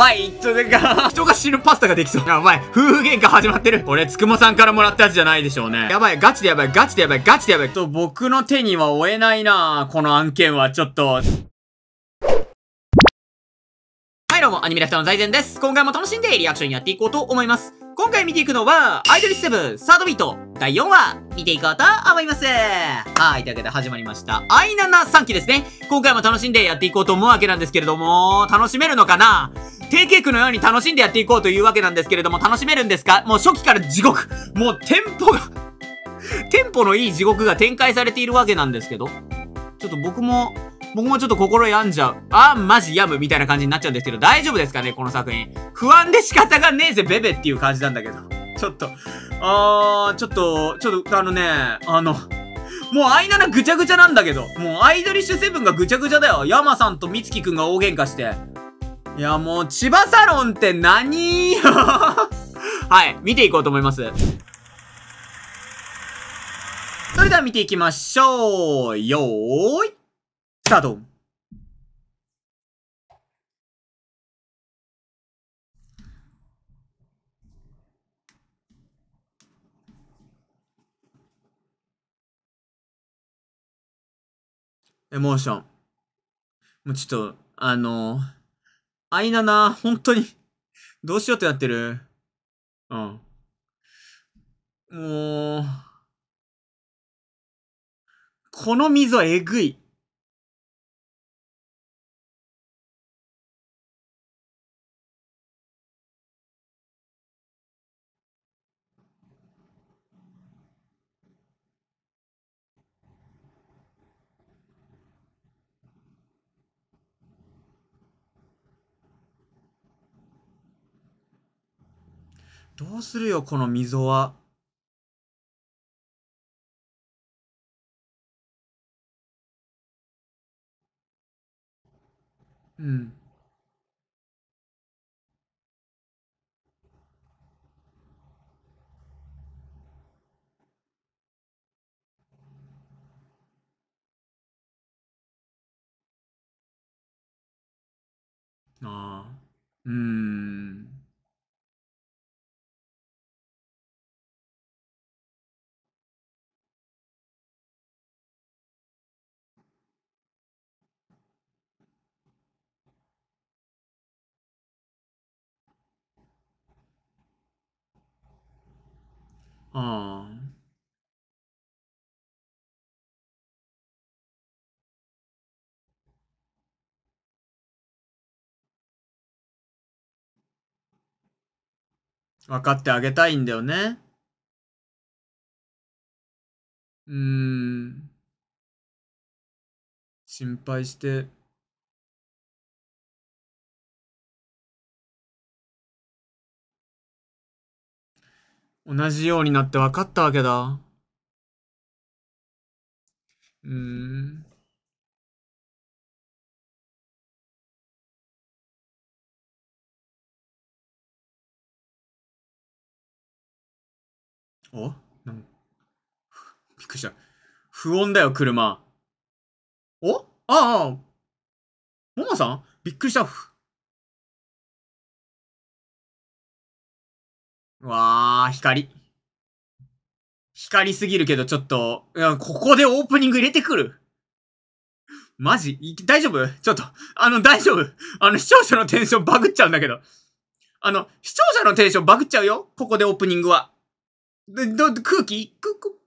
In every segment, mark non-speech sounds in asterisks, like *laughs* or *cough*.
ばいといか、*laughs* 人が死ぬパスタができそう。やばい。夫婦喧嘩始まってる。俺、つくもさんからもらったやつじゃないでしょうね。やばい。ガチでやばい。ガチでやばい。ガチでやばい。と、僕の手には負えないなこの案件は、ちょっと。もアニメラフターの財前です。今回も楽しんでリアクションやっていこうと思います。今回見ていくのは、アイドル7サードビート第4話、見ていこうと思います。はい、というわけで始まりました。アイナナ3期ですね。今回も楽しんでやっていこうと思うわけなんですけれども、楽しめるのかな定型句のように楽しんでやっていこうというわけなんですけれども、楽しめるんですかもう初期から地獄。もうテンポが *laughs* テンポのいい地獄が展開されているわけなんですけど、ちょっと僕も僕もちょっと心病んじゃう。あん、マジ病むみたいな感じになっちゃうんですけど、大丈夫ですかねこの作品。不安で仕方がねえぜ、ベベっていう感じなんだけど。ちょっと、あー、ちょっと、ちょっと、あのね、あの、もうアイナナぐちゃぐちゃなんだけど。もうアイドリッシュセブンがぐちゃぐちゃだよ。ヤマさんとミツキくんが大喧嘩して。いや、もう、千葉サロンって何 *laughs* はい、見ていこうと思います。それでは見ていきましょう。よーい。タートエモーション。もうちょっと、あのー、アイナナ、本当に、どうしようってなってる。うん。もう、この溝えぐい。どうするよ、この溝は。ああ。分かってあげたいんだよね。うーん。心配して。同じようになって分かったわけだ。うーん。おなんびっくりした。不穏だよ、車。おああ。ももさんびっくりした。わー、光。光すぎるけど、ちょっと、ここでオープニング入れてくるマジ大丈夫ちょっと、あの、大丈夫あの、視聴者のテンションバグっちゃうんだけど。あの、視聴者のテンションバグっちゃうよここでオープニングは。で、ど、空気く、く、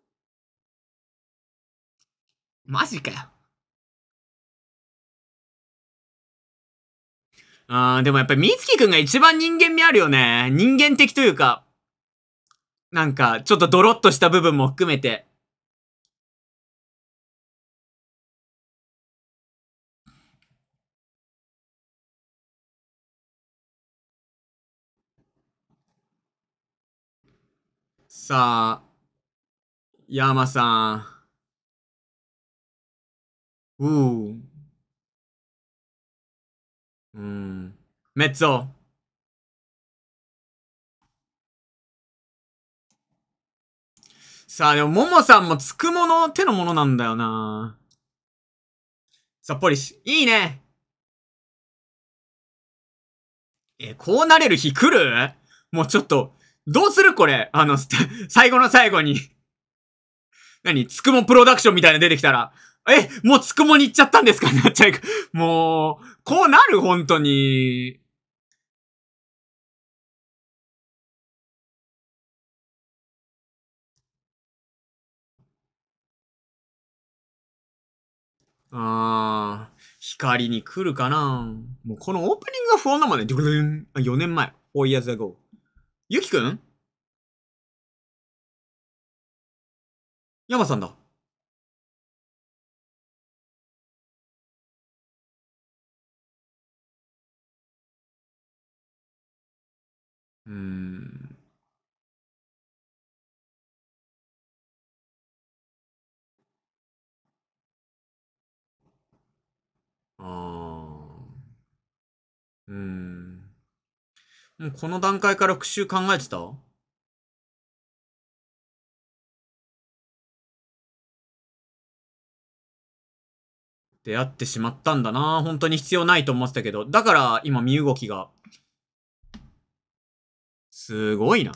マジかよ。あー、でもやっぱり、みつきくんが一番人間味あるよね。人間的というか、なんか、ちょっとドロッとした部分も含めて。さあ、マさん。うー。うん。メッツゃ。さあ、でも、ももさんもつくもの手のものなんだよなさっぽりし、いいねえ、こうなれる日来るもうちょっと、どうするこれ。あの、*laughs* 最後の最後に何つくもプロダクションみたいな出てきたら。え、もうつくもに行っちゃったんですか *laughs* なっちゃう。もう、こうなる本当に。ああ、光に来るかなもうこのオープニングが不安なもんね。ドゥル4年前。4 years ago。ゆきくん山さんだ。うん。うん。もうこの段階から復習考えてた出会ってしまったんだな本当に必要ないと思ってたけど。だから今身動きが。すごいな。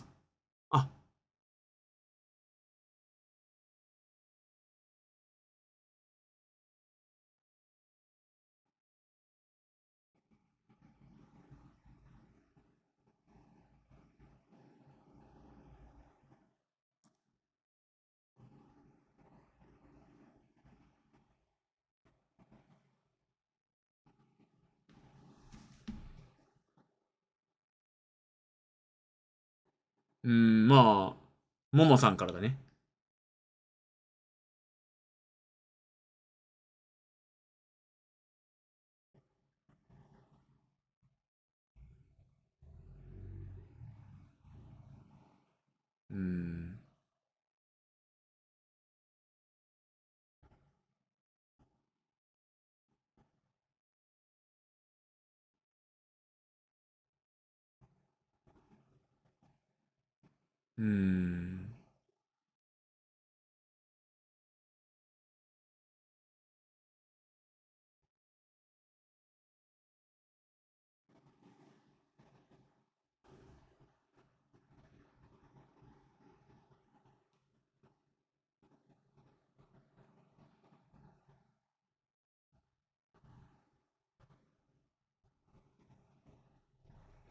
うん、まあ、ももさんからだね。嗯。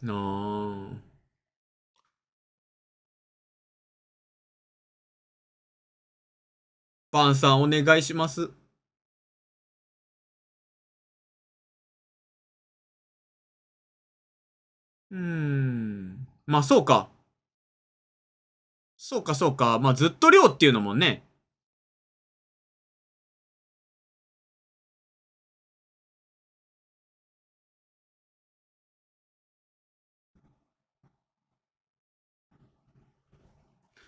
能。パンさんお願いします。うん。まあそうか。そうかそうか。まあずっと量っていうのもね。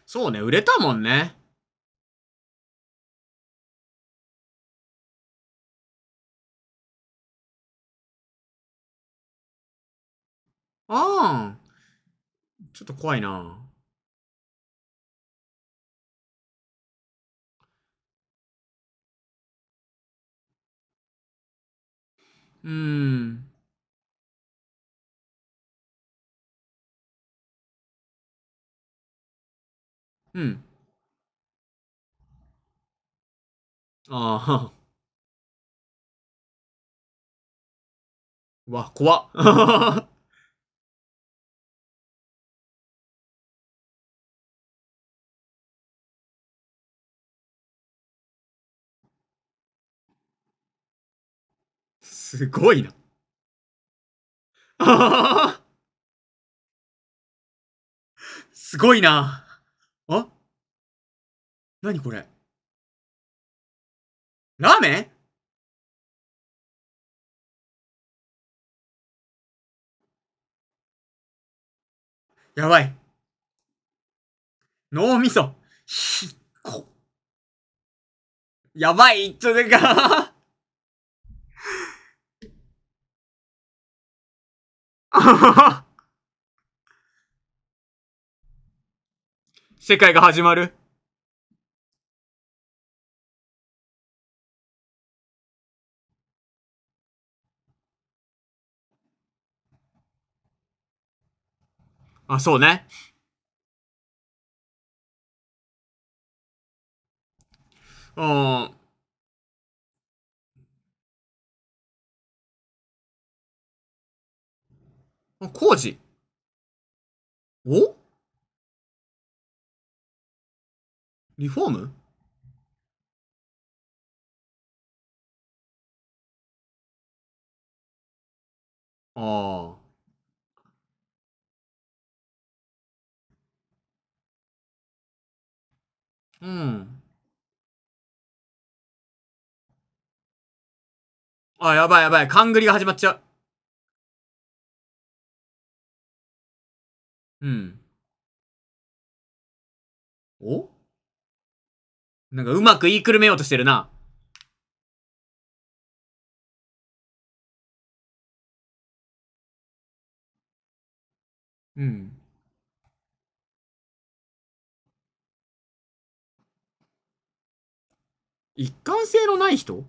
そうね、売れたもんね。ああ。ちょっと怖いな。うん。うん。ああ。わ、怖っ。*laughs* すごいな。ああすごいな。あなにこれラーメンやばい。脳みそ。ひっこ。やばい、ちょ、でか。*laughs* 世界が始まる。あ、そうね。うん。工事。おリフォームああ。うん。あ、やばいやばい。勘繰りが始まっちゃう。うん。おなんかうまく言いくるめようとしてるな。うん。一貫性のない人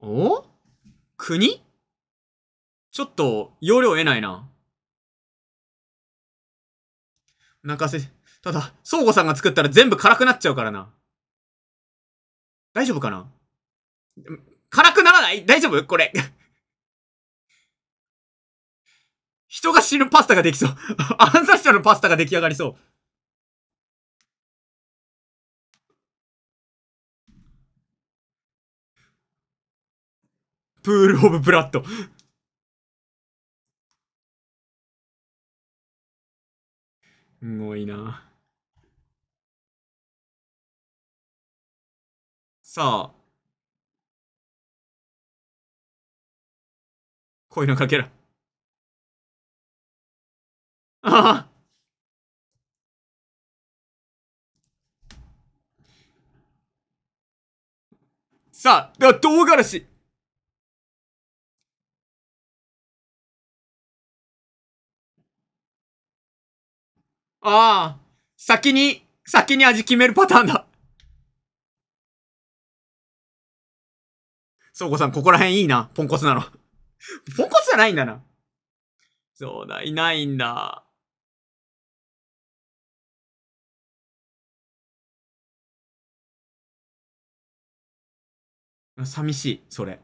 お国ちょっと、容量得ないな。泣かせ、ただ、相互さんが作ったら全部辛くなっちゃうからな。大丈夫かな辛くならない大丈夫これ人が死ぬパスタができそう暗殺者のパスタが出来上がりそう。プールオブブラッド。すごいな。さあ。声のかけら。ああさあ、唐辛子ああ、先に、先に味決めるパターンだ。そうこさん、ここら辺いいな。ポンコツなの。ポンコツじゃないんだな。そうだ、いないんだ。寂しい、それ。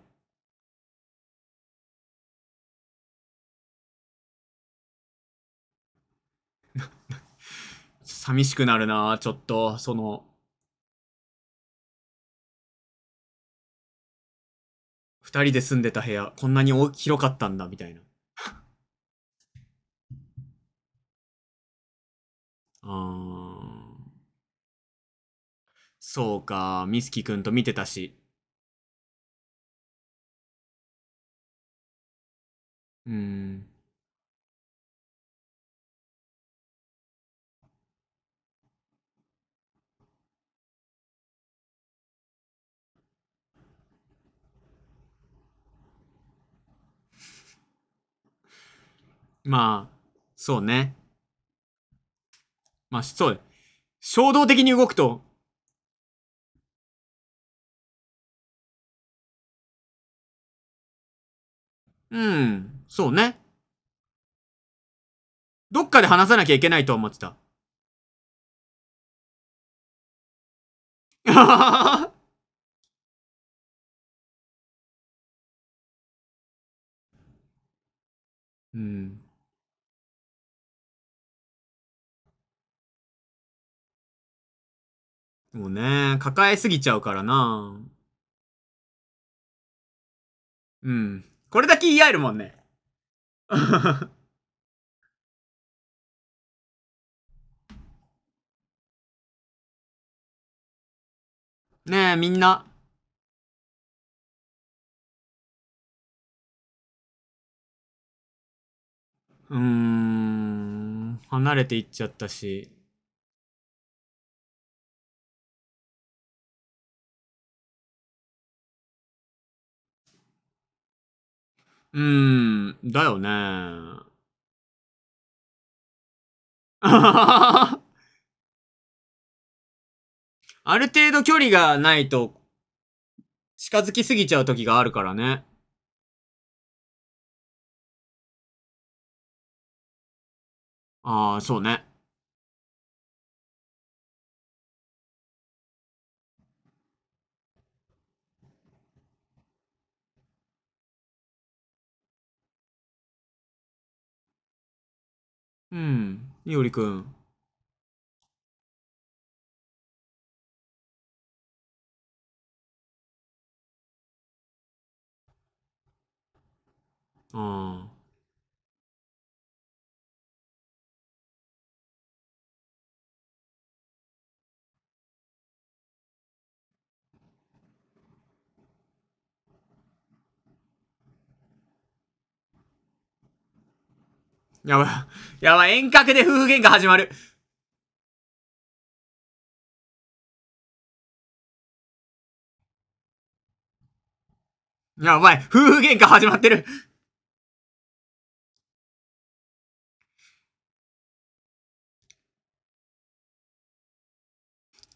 寂しくなるなちょっと、その、二人で住んでた部屋、こんなに広かったんだ、みたいな。あそうか、ミスキ君と見てたし。うん。まあ、そうね。まあ、そう。衝動的に動くと、うん、そうね。どっかで話さなきゃいけないと思ってた。*laughs* うん。もうね、抱えすぎちゃうからなうん。これだけ言い合えるもんね。*laughs* ねえ、みんな。うーん、離れていっちゃったし。うーん、だよね。*laughs* ある程度距離がないと、近づきすぎちゃう時があるからね。ああ、そうね。うん、いおりくん。ああ。やばい。やばい。遠隔で夫婦喧嘩始まる。やばい。夫婦喧嘩始まってる。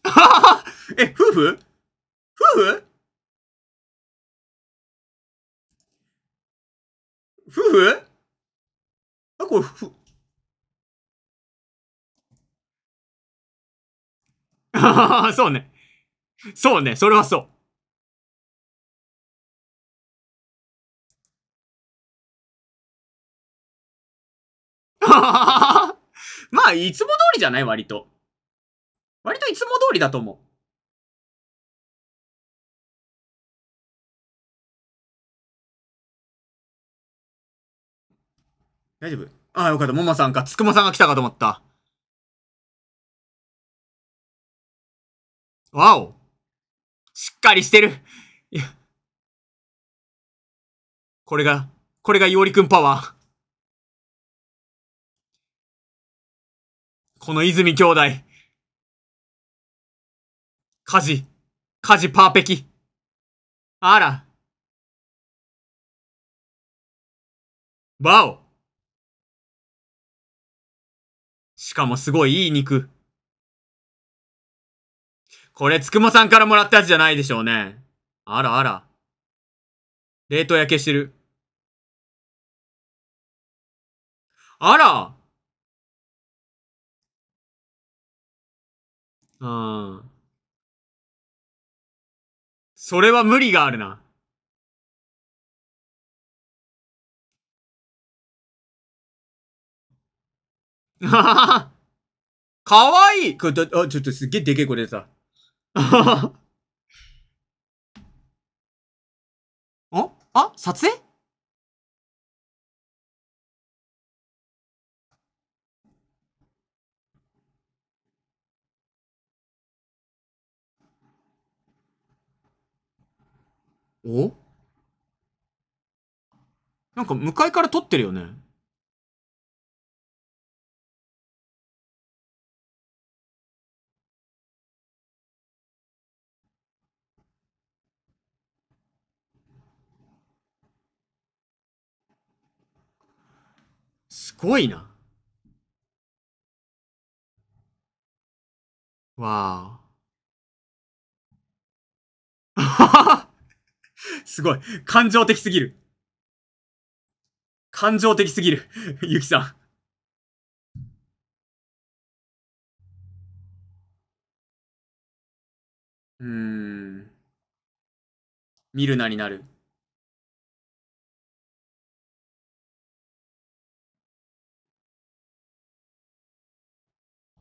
*laughs* え、夫婦夫婦夫婦あ、これ、ふ、*laughs* そうね。そうね、それはそう。*laughs* まあ、いつも通りじゃない割と。割といつも通りだと思う。大丈夫ああ、よかった。もまさんか。つくまさんが来たかと思った。わおしっかりしてるいや。これが、これがいおりくんパワー。この泉兄弟。家事、家事パーペキ。あら。わおしかもすごいいい肉。これ、つくもさんからもらったやつじゃないでしょうね。あらあら。冷凍焼けしてる。あらうん。それは無理があるな。*laughs* かわいいこれだ、あ、ちょっとすっげえでけえこれさ。ああ撮影おなんか向かいから撮ってるよね。すごいな。わあ。*laughs* すごい。感情的すぎる。感情的すぎる。ゆ *laughs* きさん。うーん。見るなになる。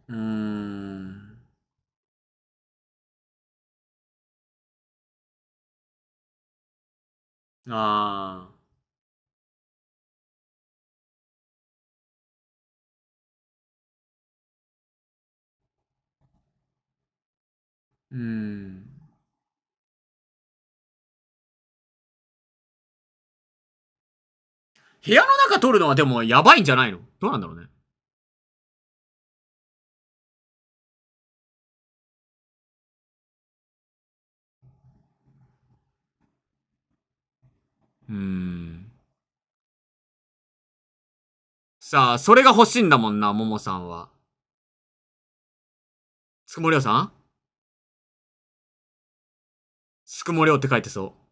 うーん。ああ。うん。部屋の中撮るのはでもやばいんじゃないのどうなんだろうね。うんさあ、それが欲しいんだもんな、ももさんは。つくもりょうさんつくもりょうって書いてそう。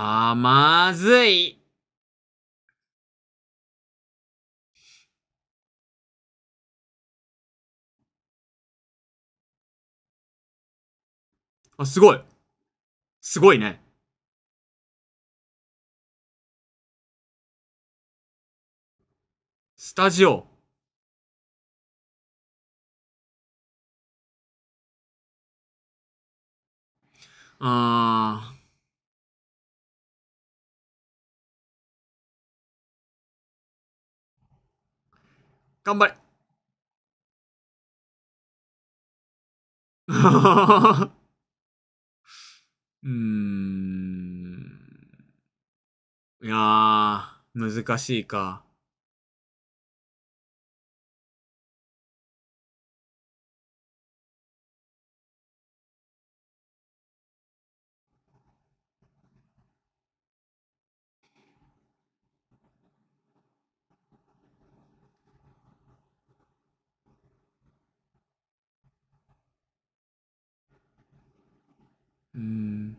ああ、まずい。あ、すごい。すごいね。スタジオ。ああ。頑張れ。*laughs* うん。いやー、難しいか。mm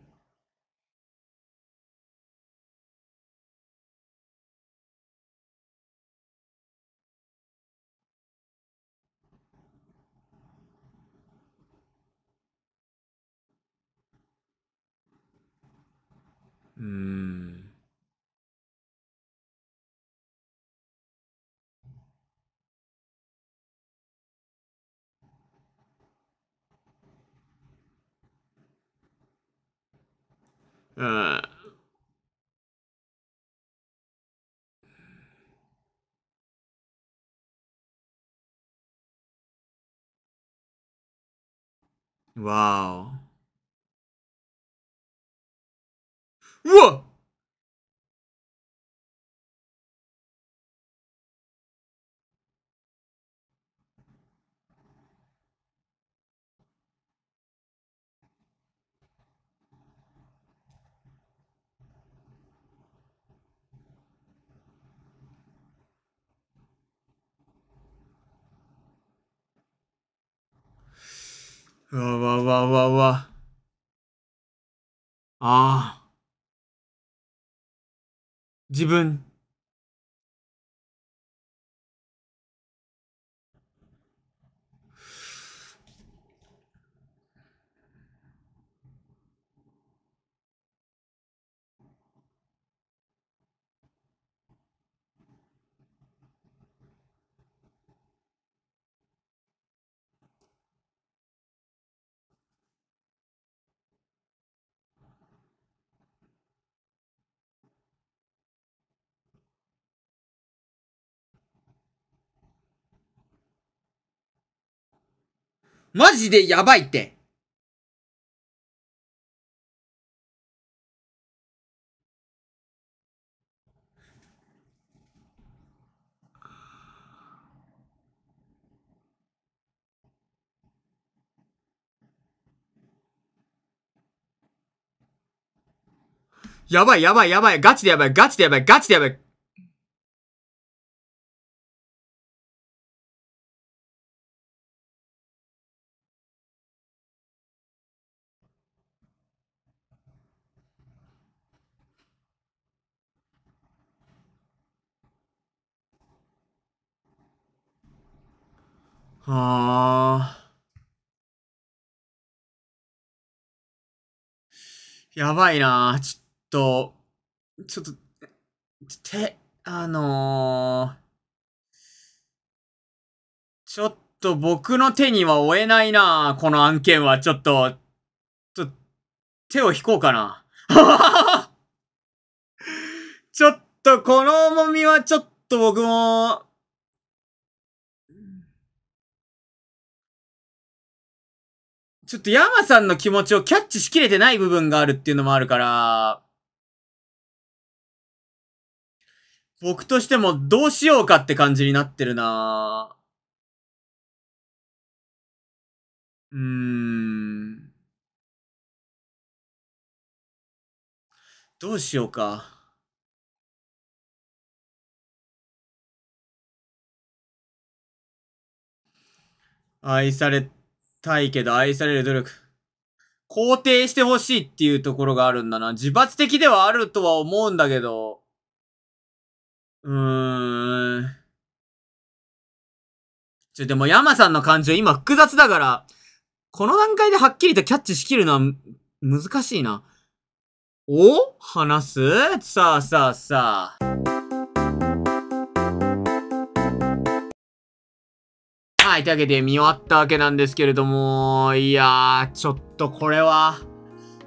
Hmm. Uh, wow. Whoa! うわわわわわ。ああ。自分マジでやばいって。やばいやばいやばい。ガチでやばい。ガチでやばい。ガチでやばい。ああ。やばいなちょっと、ちょっと、て、あのー、ちょっと僕の手には負えないなこの案件は。ちょっと、ちょ、手を引こうかな。*laughs* ちょっと、この重みはちょっと僕も、ちょっと山さんの気持ちをキャッチしきれてない部分があるっていうのもあるから、僕としてもどうしようかって感じになってるなうーん。どうしようか。愛されたいけど愛される努力。肯定してほしいっていうところがあるんだな。自罰的ではあるとは思うんだけど。うーん。ちょ、でも山さんの感情今複雑だから、この段階ではっきりとキャッチしきるのは難しいな。お話すさあさあさあ。い、というわけで見終わったわけなんですけれども、いやー、ちょっとこれは、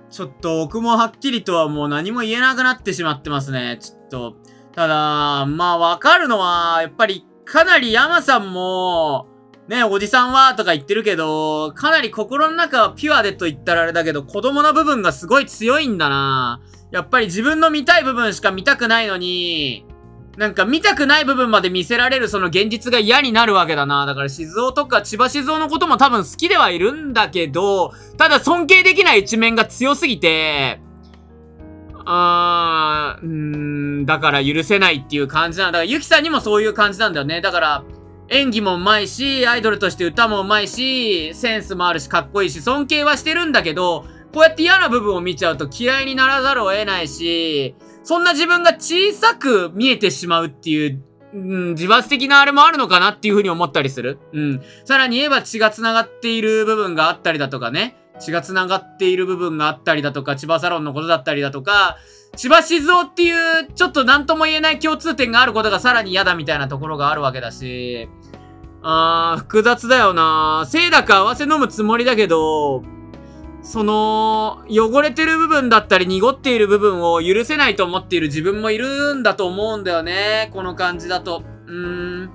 ちょっと僕もはっきりとはもう何も言えなくなってしまってますね。ちょっと。ただ、まあわかるのは、やっぱりかなり山さんも、ね、おじさんはとか言ってるけど、かなり心の中はピュアでと言ったらあれだけど、子供の部分がすごい強いんだな。やっぱり自分の見たい部分しか見たくないのに、なんか見たくない部分まで見せられるその現実が嫌になるわけだな。だから静雄とか千葉静雄のことも多分好きではいるんだけど、ただ尊敬できない一面が強すぎて、あー、うー、ん、だから許せないっていう感じなんだ。だからゆきさんにもそういう感じなんだよね。だから、演技もうまいし、アイドルとして歌もうまいし、センスもあるし、かっこいいし、尊敬はしてるんだけど、こうやって嫌な部分を見ちゃうと嫌いにならざるを得ないし、そんな自分が小さく見えてしまうっていう、うん、自罰的なあれもあるのかなっていうふうに思ったりする。うん。さらに言えば血が繋がっている部分があったりだとかね。血が繋がっている部分があったりだとか、千葉サロンのことだったりだとか、千葉静雄っていう、ちょっと何とも言えない共通点があることがさらに嫌だみたいなところがあるわけだし、あー、複雑だよな。せいだか合わせ飲むつもりだけど、その、汚れてる部分だったり濁っている部分を許せないと思っている自分もいるんだと思うんだよね。この感じだと。うーん。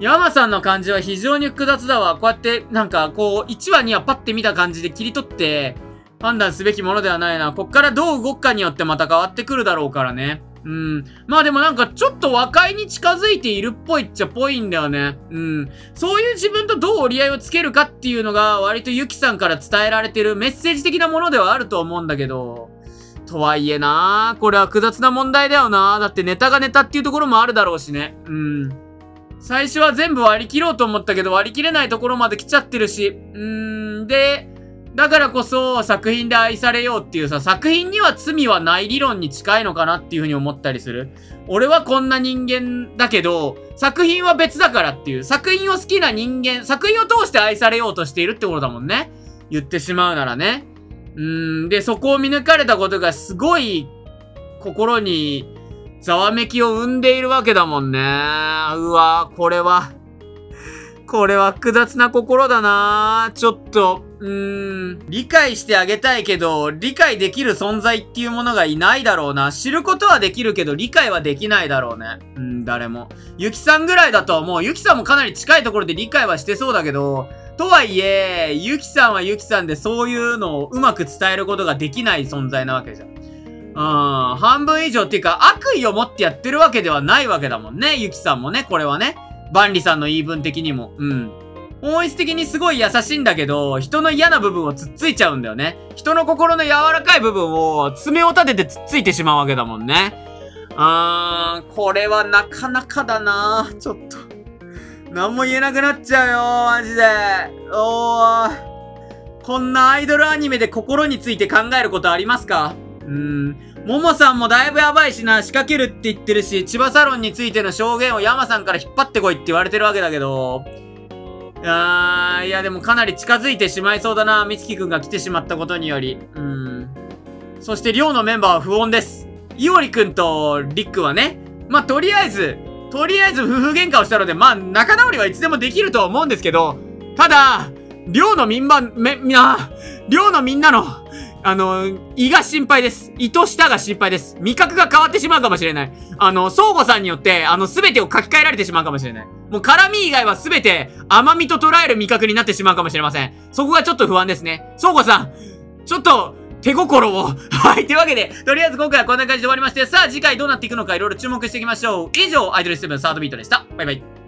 山さんの感じは非常に複雑だわ。こうやって、なんか、こう、1話にはパッて見た感じで切り取って判断すべきものではないな。こっからどう動くかによってまた変わってくるだろうからね。うん。まあでもなんかちょっと和解に近づいているっぽいっちゃぽいんだよね。うん。そういう自分とどう折り合いをつけるかっていうのが割とゆきさんから伝えられてるメッセージ的なものではあると思うんだけど。とはいえなこれは複雑な問題だよなだってネタがネタっていうところもあるだろうしね。うん。最初は全部割り切ろうと思ったけど割り切れないところまで来ちゃってるし。うーん。で、だからこそ作品で愛されようっていうさ、作品には罪はない理論に近いのかなっていうふうに思ったりする。俺はこんな人間だけど、作品は別だからっていう、作品を好きな人間、作品を通して愛されようとしているってことだもんね。言ってしまうならね。うん、で、そこを見抜かれたことがすごい心にざわめきを生んでいるわけだもんね。うわ、これは。これは複雑な心だなちょっと、うーん。理解してあげたいけど、理解できる存在っていうものがいないだろうな。知ることはできるけど、理解はできないだろうね。うん、誰も。ゆきさんぐらいだとは思う。ゆきさんもかなり近いところで理解はしてそうだけど、とはいえ、ゆきさんはゆきさんでそういうのをうまく伝えることができない存在なわけじゃん。うん、半分以上っていうか、悪意を持ってやってるわけではないわけだもんね。ゆきさんもね、これはね。万里さんの言い分的にも。うん。本質的にすごい優しいんだけど、人の嫌な部分をつっついちゃうんだよね。人の心の柔らかい部分を爪を立ててつっついてしまうわけだもんね。あー、これはなかなかだなちょっと。何も言えなくなっちゃうよマジで。おー。こんなアイドルアニメで心について考えることありますかうーん。ももさんもだいぶやばいしな、仕掛けるって言ってるし、千葉サロンについての証言を山さんから引っ張ってこいって言われてるわけだけど、あー、いやでもかなり近づいてしまいそうだな、美月くんが来てしまったことにより。うん。そして寮のメンバーは不穏です。いおりくんとりっくんはね、まあ、とりあえず、とりあえず夫婦喧嘩をしたので、まあ、仲直りはいつでもできるとは思うんですけど、ただ、寮のみんば、め、みな、寮のみんなの、あの、胃が心配です。胃と舌が心配です。味覚が変わってしまうかもしれない。あの、相互さんによって、あの、すべてを書き換えられてしまうかもしれない。もう辛味以外はすべて甘みと捉える味覚になってしまうかもしれません。そこがちょっと不安ですね。相互さん、ちょっと、手心を。*laughs* はい。というわけで、とりあえず今回はこんな感じで終わりまして、さあ次回どうなっていくのかいろいろ注目していきましょう。以上、アイドル7サードビートでした。バイバイ。